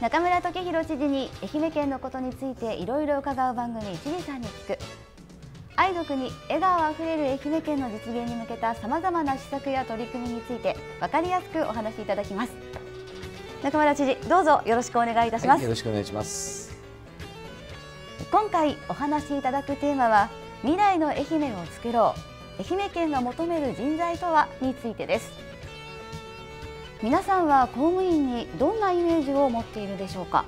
中村時弘知事に愛媛県のことについていろいろ伺う番組「一事さんに聞く」愛の国笑顔あふれる愛媛県の実現に向けたさまざまな施策や取り組みについてわかりやすくお話しいただきます中村知事どうぞよろしくお願いいたします、はい、よろしくお願いします今回お話しいただくテーマは未来の愛媛を作ろう愛媛県が求める人材とはについてです皆さんは公務員にどんなイメージを持っているでしょうか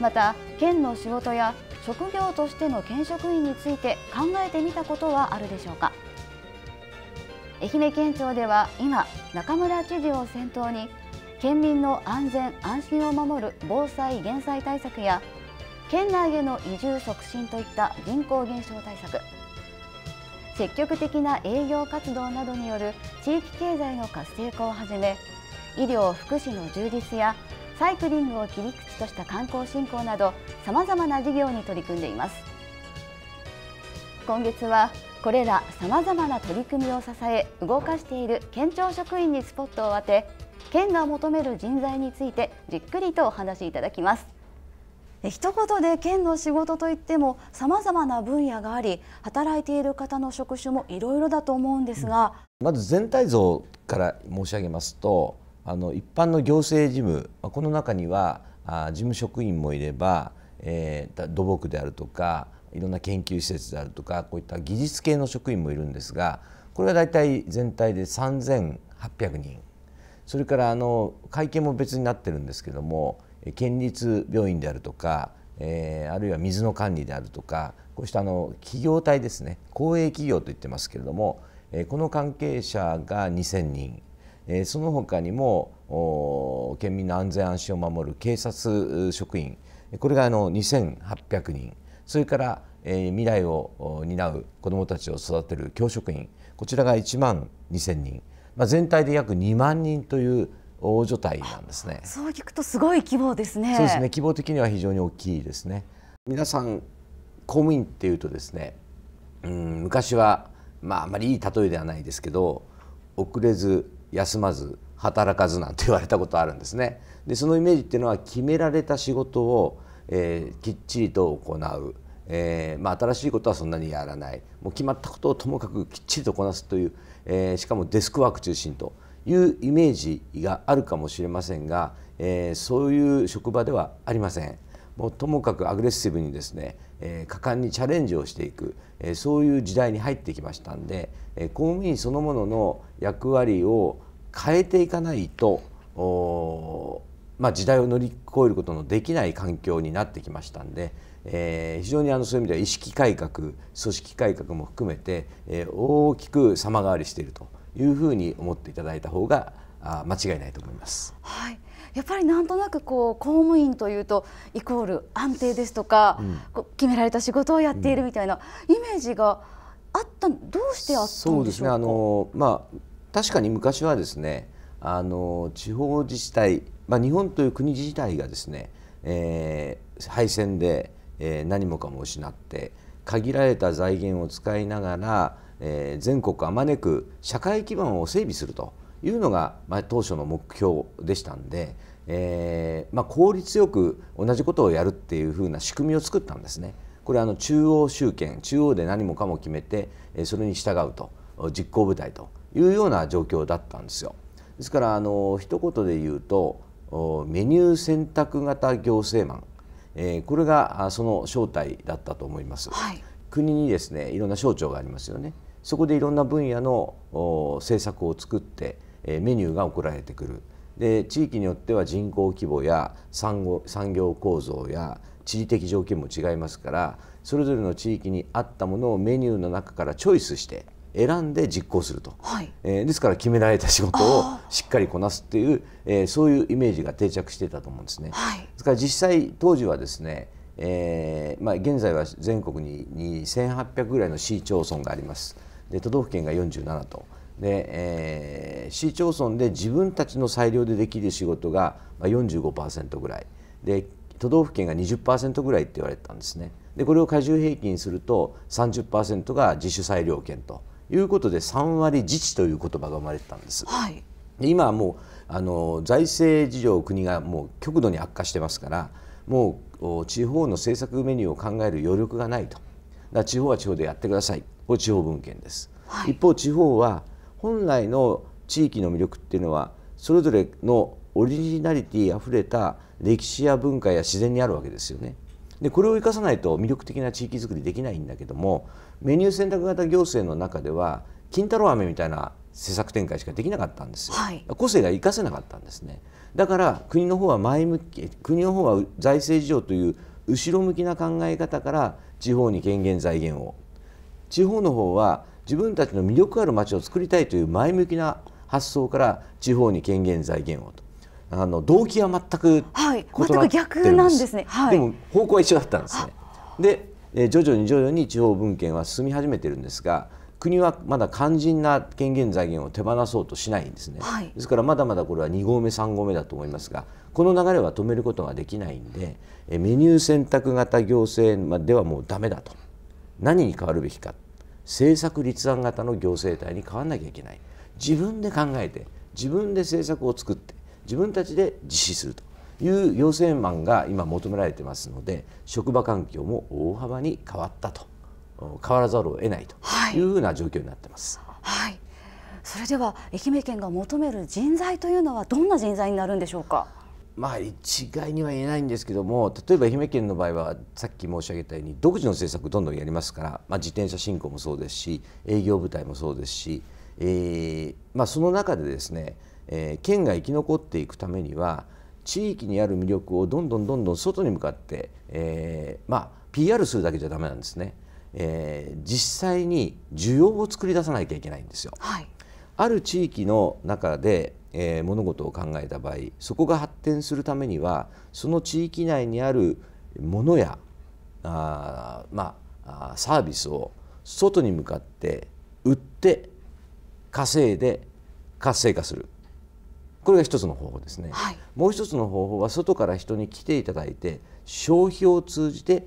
また県の仕事や職業としての県職員について考えてみたことはあるでしょうか愛媛県庁では今中村知事を先頭に県民の安全安心を守る防災減災対策や県内への移住促進といった人口減少対策積極的な営業活動などによる地域経済の活性化をはじめ医療・福祉の充実やサイクリングを切り口とした観光振興などさまざまな事業に取り組んでいます今月はこれらさまざまな取り組みを支え動かしている県庁職員にスポットを当て県が求める人材についてじっくりとお話しいただきます。一言で県の仕事といってもさまざまな分野があり働いている方の職種もいろいろだと思うんですが、うん、まず全体像から申し上げますとあの一般の行政事務この中には事務職員もいれば、えー、土木であるとかいろんな研究施設であるとかこういった技術系の職員もいるんですがこれは大体全体で3800人それからあの会計も別になってるんですけども県立病院であるとか、えー、あるいは水の管理であるとかこうしたあの企業体ですね公営企業と言ってますけれども、えー、この関係者が2,000人、えー、その他にも県民の安全安心を守る警察職員これがあの2,800人それから、えー、未来を担う子どもたちを育てる教職員こちらが1万2,000人、まあ、全体で約2万人という大所帯なんですねそう聞くとすごい規模ですねそうですね規模的には非常に大きいですね皆さん公務員っていうとですねうん昔はまああまりいい例えではないですけど遅れず休まず働かずなんて言われたことあるんですねでそのイメージっていうのは決められた仕事を、えー、きっちりと行う、えーまあ、新しいことはそんなにやらないもう決まったことをともかくきっちりとこなすという、えー、しかもデスクワーク中心というイメージがあるかもしれませんが、えー、そういう職場ではありません。もうともかくアグレッシブにですね、えー、果敢にチャレンジをしていく、えー、そういう時代に入ってきましたんで、えー、公務員そのものの役割を変えていかないとまあ、時代を乗り越えることのできない環境になってきましたんで、えー、非常にあのそういう意味では意識改革組織改革も含めて、えー、大きく様変わりしていると。いうふうに思っていただいた方が間違いないと思います。はいやっぱりなんとなくこう公務員というとイコール安定ですとか、うん、決められた仕事をやっているみたいなイメージがあったどうしてあったんでしょうか。うね、あのまあ確かに昔はですねあの地方自治体、まあ、日本という国自体がですね、えー、敗戦でえ何もかも失って限られた財源を使いながら、え全国あまねく社会基盤を整備するというのが、ま当初の目標でしたんで、えま効率よく同じことをやるっていうふうな仕組みを作ったんですね。これあの中央集権中央で何もかも決めてそれに従うと実行部隊というような状況だったんですよ。ですからあの一言で言うとメニュー選択型行政マンえー、これがその正体だったと思います、はい、国にですねいろんな省庁がありますよねそこでいろんな分野の政策を作って、えー、メニューが送られてくるで地域によっては人口規模や産後産業構造や地理的条件も違いますからそれぞれの地域に合ったものをメニューの中からチョイスして選んで実行すると、はい、えー、ですから決められた仕事をしっかりこなすっていう、えー、そういうイメージが定着していたと思うんですね。はい、ですから実際当時はですね、えーまあ、現在は全国に2800ぐらいの市町村がありますで都道府県が47とで、えー、市町村で自分たちの裁量でできる仕事が45%ぐらいで都道府県が20%ぐらいって言われてたんですねでこれを加重平均すると30%が自主裁量権と。いうことで3割自治という言葉が生まれてたんです。はい、で今はもうあの財政事情を国がもう極度に悪化してますからもう地方の政策メニューを考える余力がないとだから地方は地方でやってくださいこれ地方分権です、はい、一方地方は本来の地域の魅力っていうのはそれぞれのオリジナリティあふれた歴史や文化や自然にあるわけですよね。でこれを生かさないと魅力的な地域づくりできないんだけどもメニュー選択型行政の中では金太郎飴みたいな施策展開しかできなかったんですよ、はい、個性が生かせなかったんですねだから国の方は前向き国の方は財政事情という後ろ向きな考え方から地方に権限財源を地方の方は自分たちの魅力ある街を作りたいという前向きな発想から地方に権限財源をとあの動機は全く異なってるんです,、ねでも方向は一緒だったんですね。で、えー、徐々に徐々に地方分権は進み始めてるんですが国はまだ肝心な権限財源を手放そうとしないんですね、はい、ですからまだまだこれは2合目3合目だと思いますがこの流れは止めることができないんでメニュー選択型行政ではもうダメだと何に変わるべきか政策立案型の行政体に変わらなきゃいけない自分で考えて自分で政策を作って自分たちで実施するという要請案が今求められてますので職場環境も大幅に変わったと変わらざるを得ないというふうな状況になってます。はい、はいそれでは愛媛県が求める人材というのはどんな人材になるんでしょうか。まあ一概には言えないんですけども例えば愛媛県の場合はさっき申し上げたように独自の政策どんどんやりますから、まあ、自転車振興もそうですし営業部隊もそうですし、えーまあ、その中でですねえー、県が生き残っていくためには地域にある魅力をどんどんどんどん外に向かって、えー、まあ PR するだけじゃダメなんですね、えー、実際に需要を作り出さなきゃいけないんですよ。はい、ある地域の中で、えー、物事を考えた場合そこが発展するためにはその地域内にあるものやあまあサービスを外に向かって売って稼いで活性化するこれが一つの方法ですね、はい、もう一つの方法は外から人に来ていただいて消費を通じて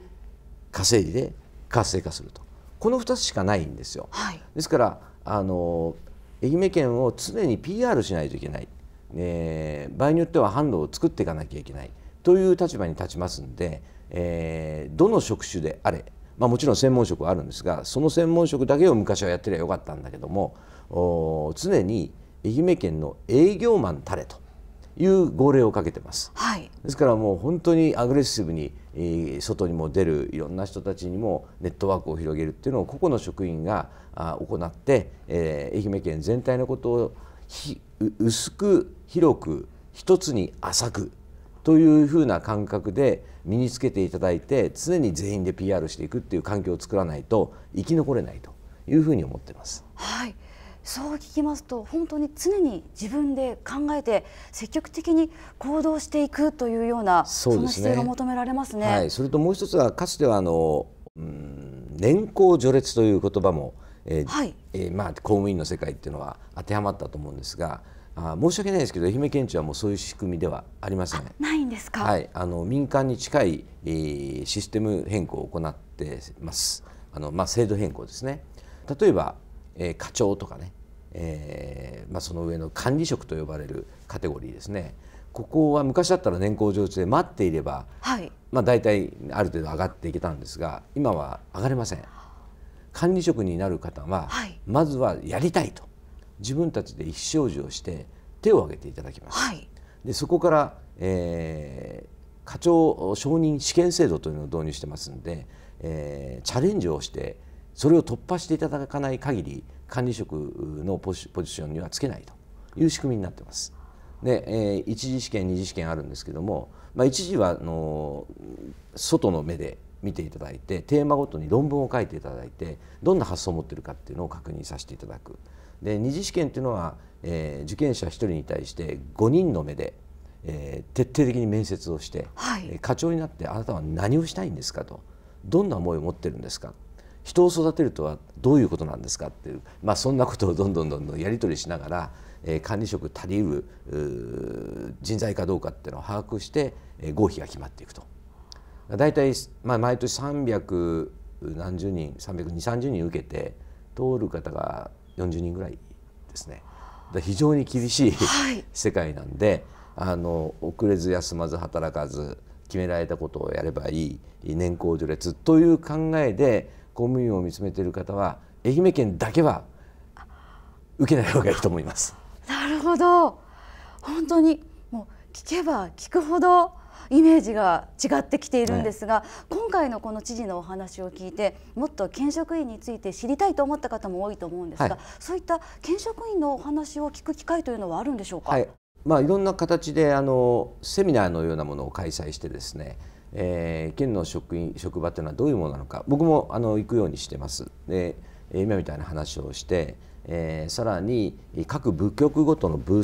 稼いで活性化するとこの2つしかないんですよ、はい、ですからあの愛媛県を常に PR しないといけない、えー、場合によっては販路を作っていかなきゃいけないという立場に立ちますんで、えー、どの職種であれ、まあ、もちろん専門職はあるんですがその専門職だけを昔はやってりゃよかったんだけども常に愛媛県の営業マンたれという号令をかけてます、はい、ですからもう本当にアグレッシブに、外にも出るいろんな人たちにもネットワークを広げるっていうのを個々の職員が行って、え愛媛県全体のことをひ薄く広く一つに浅くというふうな感覚で身につけていただいて常に全員で PR していくっていう環境を作らないと生き残れないというふうに思ってます。はいそう聞きますと本当に常に自分で考えて積極的に行動していくというようなそ,、ね、その姿勢が求められますね、はい、それともう一つはかつてはあの、うん、年功序列という言葉も、えー、はいえー、まあ、公務員の世界っていうのは当てはまったと思うんですがあ申し訳ないですけど愛媛県庁はもうそういう仕組みではありません。ないんですか、はい、あの民間に近い、えー、システム変更を行ってますあの、まあ、制度変更ですね。例えばえー、課長とかねえーまあ、その上の管理職と呼ばれるカテゴリーですねここは昔だったら年功序列で待っていれば、はいまあ、大体ある程度上がっていけたんですが今は上がれません管理職になる方は、はい、まずはやりたいと自分たちで意思表示をして手を挙げていただきます、はい、でそこから、えー、課長承認試験制度というのを導入してますんで、えー、チャレンジをしてそれを突破していただかない限り管理職のポジションにはつけないという仕組みになってます。で、えー、一次試験二次試験あるんですけども、まあ、一次はあの外の目で見ていただいてテーマごとに論文を書いていただいてどんな発想を持ってるかっていうのを確認させていただく。で二次試験っていうのは、えー、受験者1人に対して5人の目で、えー、徹底的に面接をして、はい、課長になってあなたは何をしたいんですかとどんな思いを持ってるんですか人を育てるとはどういうことなんですかっていう、まあ、そんなことをどんどんどんどんやり取りしながら、えー、管理職足りうる人材かどうかっていうのを把握して、えー、合否が決まっていくと。大体、まあ、毎年300何十人32030人受けて通る方が40人ぐらいですね。非常に厳しい、はい、世界なんであの遅れず休まず働かず決められたことをやればいい年功序列という考えで公務員を見つめている方は愛媛県だけは受けない方がいいと思います。なるほど本当にもう聞けば聞くほどイメージが違ってきているんですが、ね、今回のこの知事のお話を聞いてもっと県職員について知りたいと思った方も多いと思うんですが、はい、そういった県職員のお話を聞く機会というのはあるんでしょうか、はいまあ、いろんな形であのセミナーのようなものを開催してですねえー、県の職員職場というのはどういうものなのか僕もあの行くようにしてます。で今みたいな話をして、えー、さらに各部局ごとのブー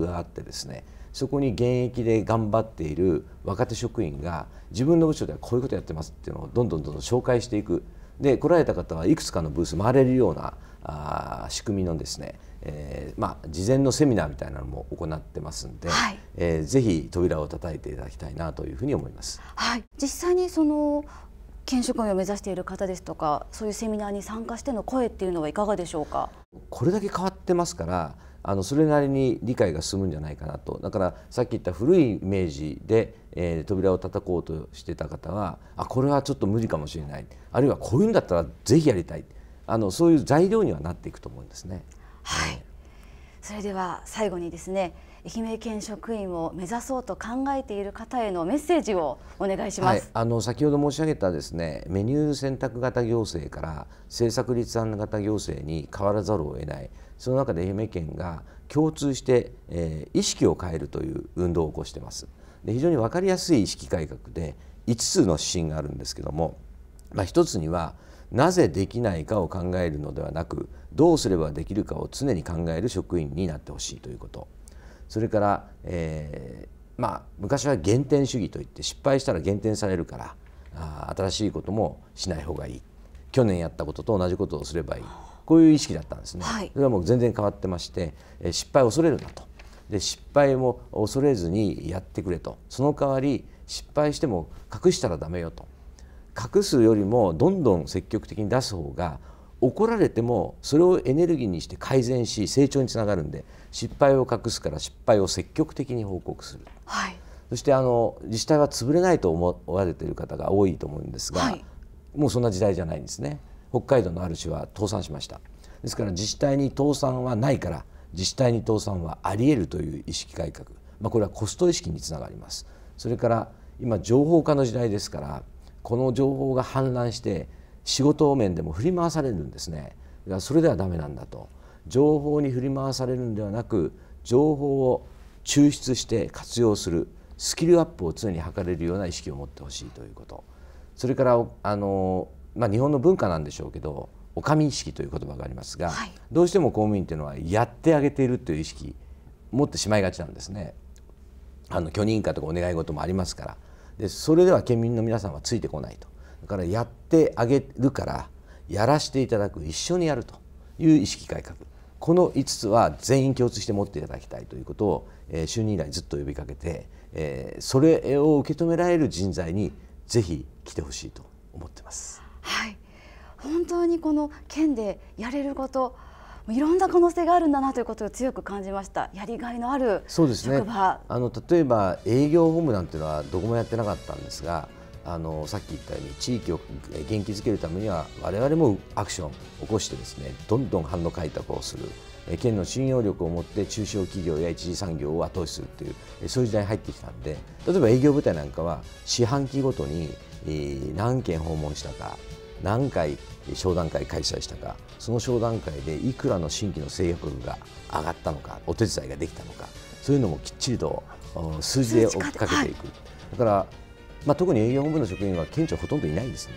スがあってですねそこに現役で頑張っている若手職員が自分の部署ではこういうことやってますっていうのをどんどんどんどん紹介していくで来られた方はいくつかのブース回れるようなあ仕組みのですねえーまあ、事前のセミナーみたいなのも行ってますんで、はい、えー、ぜひ扉を叩いていただきたいなというふうに思います。はい、実際にその研修会を目指している方ですとかそういうセミナーに参加しての声っていうのはいかがでしょうかこれだけ変わってますからあのそれなりに理解が進むんじゃないかなとだからさっき言った古いイメージで、えー、扉を叩こうとしてた方はあこれはちょっと無理かもしれないあるいはこういうんだったらぜひやりたいあのそういう材料にはなっていくと思うんですね。はい、それでは最後にですね愛媛県職員を目指そうと考えている方へのメッセージをお願いします、はい、あの先ほど申し上げたですねメニュー選択型行政から政策立案型行政に変わらざるを得ないその中で愛媛県が共通して、えー、意識を変えるという運動を起こしてますで非常に分かりやすい意識改革で5つの指針があるんですけども、まあ、1つにはなぜできないかを考えるのではなくどうすればできるかを常に考える職員になってほしいということそれから、えー、まあ、昔は減点主義といって失敗したら減点されるからあ新しいこともしない方がいい去年やったことと同じことをすればいいこういう意識だったんですね。はい、それはもう全然変わってまして、えー、失敗を恐れるなとで失敗も恐れずにやってくれとその代わり失敗しても隠したらダメよと隠すよりもどんどん積極的に出す方が怒られてもそれをエネルギーにして改善し成長につながるんで失敗を隠すから失敗を積極的に報告する、はい、そしてあの自治体は潰れないと思われている方が多いと思うんですが、はい、もうそんな時代じゃないんですね北海道のある市は倒産しましたですから自治体に倒産はないから自治体に倒産はあり得るという意識改革、まあ、これはコスト意識につながりますそれから今情報化の時代ですからこの情報が氾濫して仕事面でも振り回されるんですねそれではダメなんだと情報に振り回されるんではなく情報を抽出して活用するスキルアップを常に図れるような意識を持ってほしいということそれからあの、まあ、日本の文化なんでしょうけどお上意識という言葉がありますが、はい、どうしても公務員というのはやってあげているという意識持ってしまいがちなんですね。あの許認可とかお願い事もありますからでそれでは県民の皆さんはついてこないとからやってあげるからやらせていただく一緒にやるという意識改革この5つは全員共通して持っていただきたいということを、えー、就任以来ずっと呼びかけて、えー、それを受け止められる人材にぜひ来てほしいと思ってます。はい本当にこの県でやれることいろんな可能性があるんだなということを強く感じました。やりがいのある職場。そうですね。あの例えば営業本部なんていうのはどこもやってなかったんですが、あのさっき言ったように地域を元気づけるためには我々もアクションを起こしてですねどんどん販路開拓をする県の信用力を持って中小企業や一次産業を後押しするっていうそういう時代に入ってきたんで例えば営業部隊なんかは四半期ごとに何件訪問したか何回商談会開催したかその商談会でいくらの新規の制約が上がったのかお手伝いができたのかそういうのもきっちりと数字で追っかけていく。だからまあ、特に営業本部の職員は県庁ほとんどいないですね。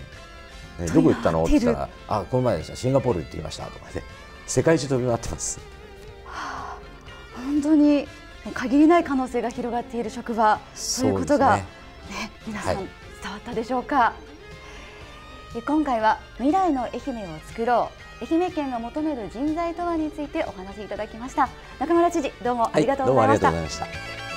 ねどこ行ったのって言ったら、あこの前でしたシンガポール行ってきましたとかね、世界中飛び回ってます。はあ、本当に限りない可能性が広がっている職場そということが、ね、皆さん、伝わったでしょうか。今回は未来の愛媛を作ろう愛媛県が求める人材とはについてお話しいただきました中村知事どうもありがとうございました、はい、どうもありがとうございました